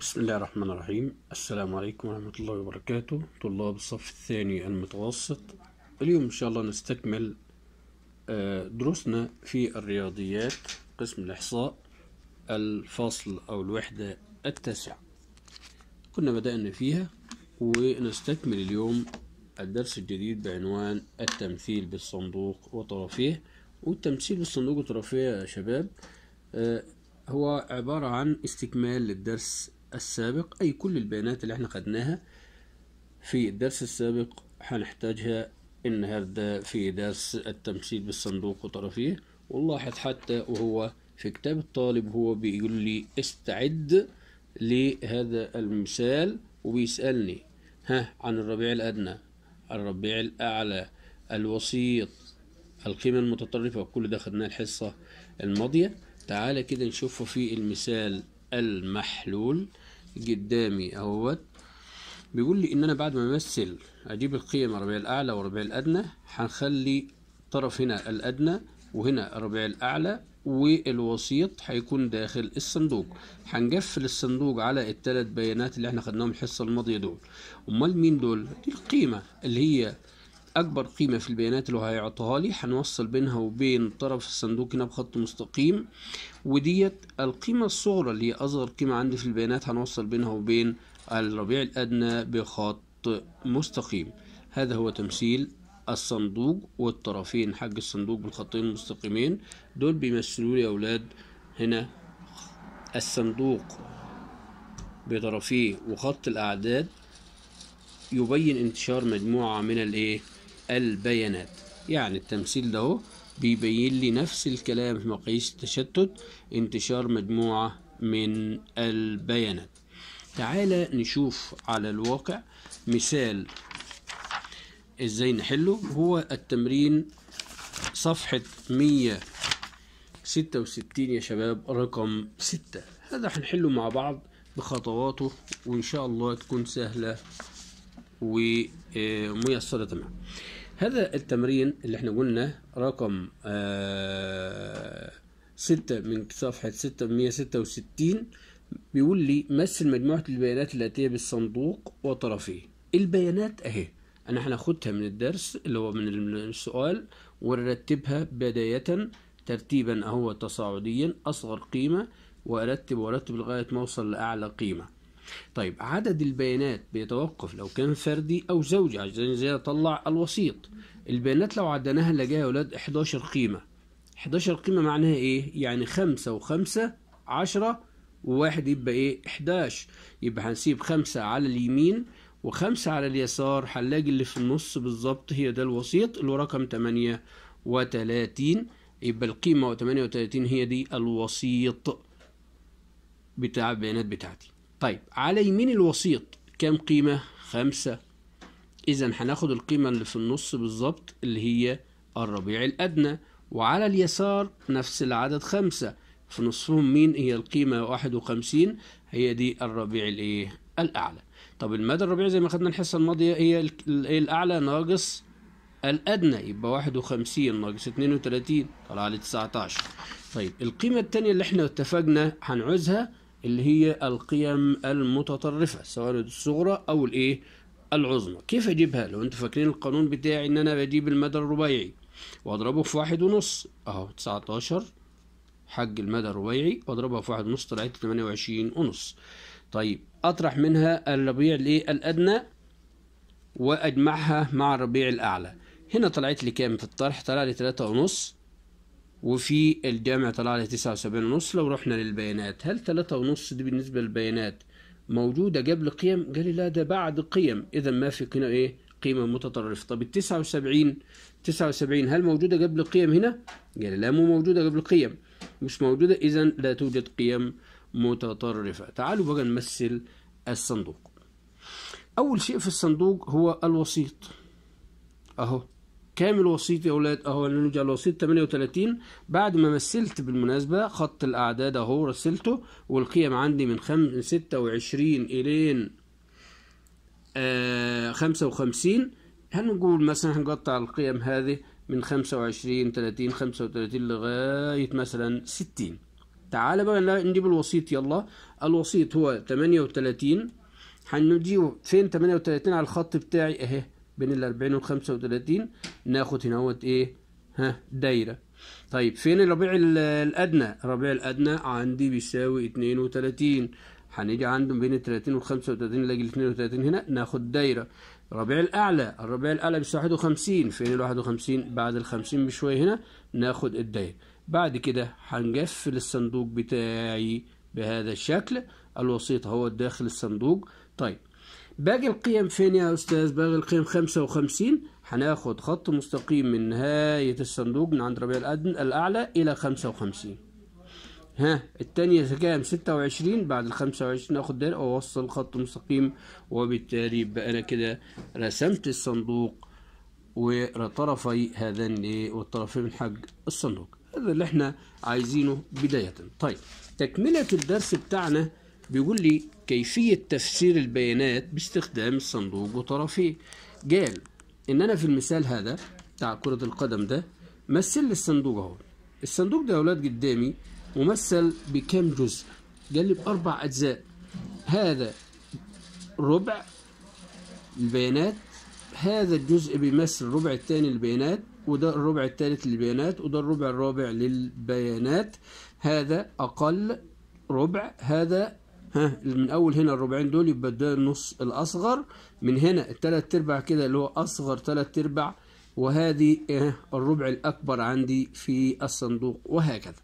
بسم الله الرحمن الرحيم السلام عليكم ورحمة الله وبركاته طلاب الصف الثاني المتوسط اليوم إن شاء الله نستكمل آه، دروسنا في الرياضيات قسم الإحصاء الفصل أو الوحدة التاسعة كنا بدأنا فيها ونستكمل اليوم الدرس الجديد بعنوان التمثيل بالصندوق وطرفيه والتمثيل بالصندوق وطرفيه يا شباب آه، هو عبارة عن استكمال للدرس السابق أي كل البيانات اللي احنا خدناها في الدرس السابق هنحتاجها النهاردة في درس التمثيل بالصندوق وطرفيه ونلاحظ حتى وهو في كتاب الطالب هو بيقول لي استعد لهذا المثال وبيسألني ها عن الربيع الأدنى الربيع الأعلى الوسيط القيمة المتطرفة كل ده خدناه الحصة الماضية تعالى كده نشوفه في المثال المحلول قدامي اهوت بيقول لي ان انا بعد ما امثل اجيب القيم ربيع الاعلى والربيع الادنى هنخلي طرف هنا الادنى وهنا الربيع الاعلى والوسيط هيكون داخل الصندوق هنقفل الصندوق على الثلاث بيانات اللي احنا خدناهم الحصه الماضيه دول امال مين دول دي القيمه اللي هي اكبر قيمة في البيانات اللي هيعطيها لي هنوصل بينها وبين طرف الصندوق هنا بخط مستقيم وديت القيمة الصغرى اللي هي اصغر قيمة عندي في البيانات هنوصل بينها وبين الربيع الادنى بخط مستقيم هذا هو تمثيل الصندوق والطرفين حق الصندوق بالخطين المستقيمين دول بيمثلوا لي يا اولاد هنا الصندوق بطرفيه وخط الاعداد يبين انتشار مجموعة من الايه البيانات يعني التمثيل ده بيبين لي نفس الكلام في مقاييس التشتت انتشار مجموعة من البيانات تعالى نشوف على الواقع مثال ازاي نحله هو التمرين صفحة 166 يا شباب رقم 6 هذا هنحله مع بعض بخطواته وان شاء الله تكون سهلة وميسرة تمام هذا التمرين اللي احنا قلنا رقم آه ستة من صفحة ستة مية ستة وستين بيقول لي مثل مجموعة البيانات الآتية بالصندوق وطرفيه البيانات أهي أنا هناخدها من الدرس اللي هو من السؤال ونرتبها بداية ترتيبا أهو تصاعديا أصغر قيمة وأرتب وأرتب لغاية ما أوصل لأعلى قيمة طيب عدد البيانات بيتوقف لو كان فردي أو زوجي عشان زي أطلع الوسيط البيانات لو عدناها نلاقيها يا ولاد 11 قيمة 11 قيمة معناها إيه؟ يعني 5 و5 10 وواحد يبقى إيه؟ 11 يبقى هنسيب 5 على اليمين و5 على اليسار هنلاقي اللي في النص بالظبط هي ده الوسيط اللي هو رقم 38 يبقى القيمة 38 هي دي الوسيط بتاع البيانات بتاعتي طيب على يمين الوسيط كام قيمة خمسة إذا هناخد القيمة اللي في النص بالظبط اللي هي الربيع الأدنى وعلى اليسار نفس العدد خمسة في نصفهم مين هي القيمة واحد وخمسين هي دي الربيع الإيه الأعلى طب المدى الربيعي زي ما خدنا الحصة الماضية هي الأعلى ناقص الأدنى يبقى واحد وخمسين ناقص اتنين وتلاتين طلع لي تسعتاشر طيب القيمة التانية اللي احنا اتفقنا هنعوزها اللي هي القيم المتطرفة سواء الصغرى أو الإيه العظمى كيف أجيبها لو أنتوا فاكرين القانون بتاعي إن أنا بجيب المدى الربيعي وأضربه في واحد ونص أهو 19 حج المدى الربيعي وأضربها في واحد ونص طلعت 28 ونص طيب أطرح منها الربيع الإيه الأدنى وأجمعها مع الربيع الأعلى هنا طلعت لي كام في الطرح طلع لي 3 ونص وفي الجامع طلع لي تسعة وسبعين ونص لو رحنا للبيانات هل ثلاثة ونص دي بالنسبة للبيانات موجودة قبل قيم قال لي لا ده بعد قيم إذا ما في قيمة إيه قيمة متطرفة طب التسعة وسبعين تسعة وسبعين هل موجودة قبل قيم هنا قال لي لا مو موجودة قبل قيم مش موجودة إذا لا توجد قيم متطرفة تعالوا بقى نمثل الصندوق أول شيء في الصندوق هو الوسيط أهو كامل الوسيط يا اولاد اهو اللي نرجع لوصيت 38 بعد ما مثلت بالمناسبه خط الاعداد اهو رسلته والقيم عندي من 26 الين 55 آه، هنقول مثلا هنقطع القيم هذه من 25 30 35 لغايه مثلا 60 تعال بقى نجيب الوسيط يلا الوسيط هو 38 هنجيبه فين 38 على الخط بتاعي اهي بين ال 40 وال 35 ناخد هنا اهوت ايه ها دايره طيب فين الربيع الادنى الربيع الادنى عندي بيساوي 32 هنيجي عنده بين ال 30 وال 35 لاجل 32 هنا ناخد دايره الربيع الاعلى الربيع الاعلى بيساوي 51 فين ال 51 بعد ال 50 بشويه هنا ناخد الدايره بعد كده هنقفل الصندوق بتاعي بهذا الشكل الوسيط هو داخل الصندوق طيب باقي القيم فين يا أستاذ باقي القيم خمسة وخمسين هناخد خط مستقيم من نهاية الصندوق من عند ربيع الأعلى إلى خمسة وخمسين ها التانية كام ستة وعشرين بعد الخمسة وعشرين ناخد دير واوصل خط مستقيم وبالتالي يبقى انا كده رسمت الصندوق وطرفي هذان والطرفين من حج الصندوق هذا اللي احنا عايزينه بداية طيب تكملة الدرس بتاعنا بيقول لي كيفية تفسير البيانات باستخدام الصندوق وطرفيه قال إن أنا في المثال هذا بتاع كرة القدم ده مثل لي الصندوق أهو الصندوق ده يا أولاد قدامي ممثل بكام جزء قال لي بأربع أجزاء هذا ربع البيانات هذا الجزء بيمثل الربع الثاني للبيانات وده الربع الثالث للبيانات وده الربع الرابع للبيانات هذا أقل ربع هذا ها من اول هنا الربعين دول يبقى ده النص الاصغر من هنا الثلاث ارباع كده اللي هو اصغر ثلاث ارباع وهذه الربع الاكبر عندي في الصندوق وهكذا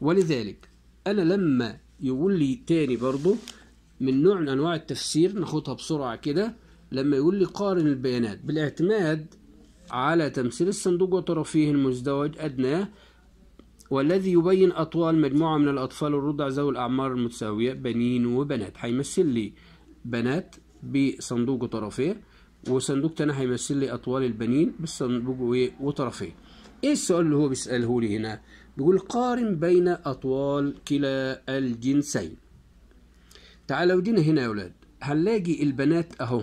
ولذلك انا لما يقول لي تاني برضو من نوع من انواع التفسير ناخدها بسرعه كده لما يقول لي قارن البيانات بالاعتماد على تمثيل الصندوق وطرفيه المزدوج ادناه والذي يبين أطوال مجموعة من الأطفال الرضع ذوي الأعمار المتساوية بنين وبنات هيمثل لي بنات بصندوق وطرفيه وصندوق تاني هيمثل لي أطوال البنين بالصندوق وطرفيه إيه السؤال اللي هو بيسأله لي هنا؟ بيقول قارن بين أطوال كلا الجنسين تعالوا دينا هنا يا أولاد هنلاقي البنات أهو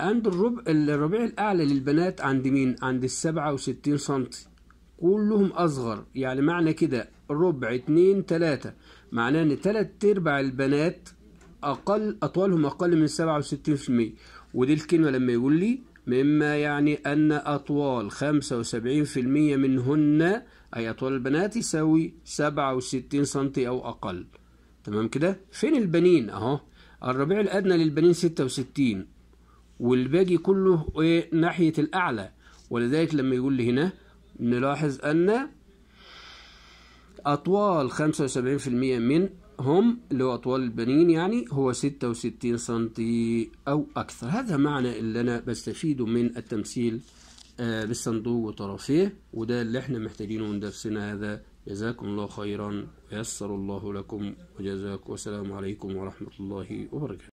عند الربع الربيع الأعلى للبنات عند مين؟ عند السبعة وستين سنتي كلهم أصغر يعني معنى كده ربع اتنين تلاتة معناه إن تلات أرباع البنات أقل أطوالهم أقل من سبعة وستين في المية ودي الكلمة لما يقول لي مما يعني أن أطوال خمسة وسبعين في المية منهن أي أطوال البنات يساوي سبعة وستين سنتي أو أقل تمام كده فين البنين أهو الربيع الأدنى للبنين ستة وستين والباقي كله إيه ناحية الأعلى ولذلك لما يقول لي هنا نلاحظ أن أطوال 75% من هم اللي هو أطوال البنين يعني هو 66 سنتي أو أكثر هذا معنى اللي أنا بستفيده من التمثيل آه، بالصندوق وطرفيه وده اللي احنا محتاجينه من درسنا هذا جزاكم الله خيرا ويسر الله لكم وجزاكم والسلام عليكم ورحمة الله وبركاته